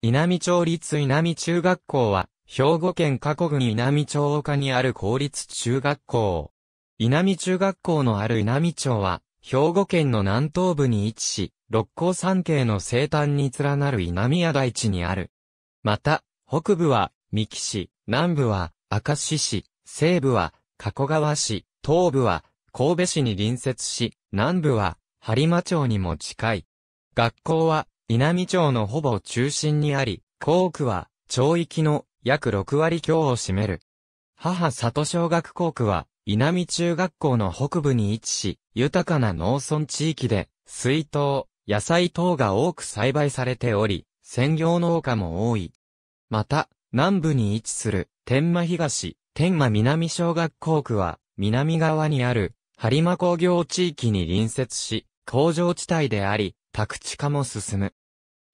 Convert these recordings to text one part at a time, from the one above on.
稲美町立稲美中学校は、兵庫県加古郡稲美町丘にある公立中学校。稲美中学校のある稲美町は、兵庫県の南東部に位置し、六甲山系の西端に連なる稲宮台地にある。また、北部は、三木市、南部は、明石市、西部は、加古川市、東部は、神戸市に隣接し、南部は、播磨町にも近い。学校は、稲美町のほぼ中心にあり、校区は、町域の約6割強を占める。母里小学校区は、稲美中学校の北部に位置し、豊かな農村地域で、水筒、野菜等が多く栽培されており、専業農家も多い。また、南部に位置する、天満東、天満南小学校区は、南側にある、播磨工業地域に隣接し、工場地帯であり、宅地化も進む。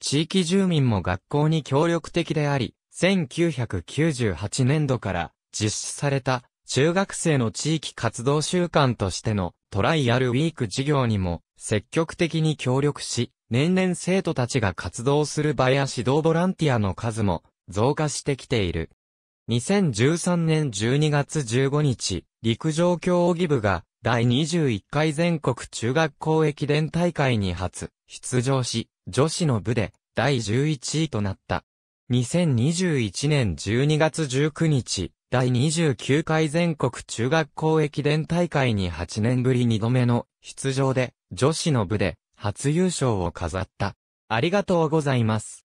地域住民も学校に協力的であり、1998年度から実施された中学生の地域活動習慣としてのトライアルウィーク事業にも積極的に協力し、年々生徒たちが活動する場や指導ボランティアの数も増加してきている。2013年12月15日、陸上競技部が第21回全国中学校駅伝大会に初出場し、女子の部で第11位となった。2021年12月19日、第29回全国中学校駅伝大会に8年ぶり2度目の出場で、女子の部で初優勝を飾った。ありがとうございます。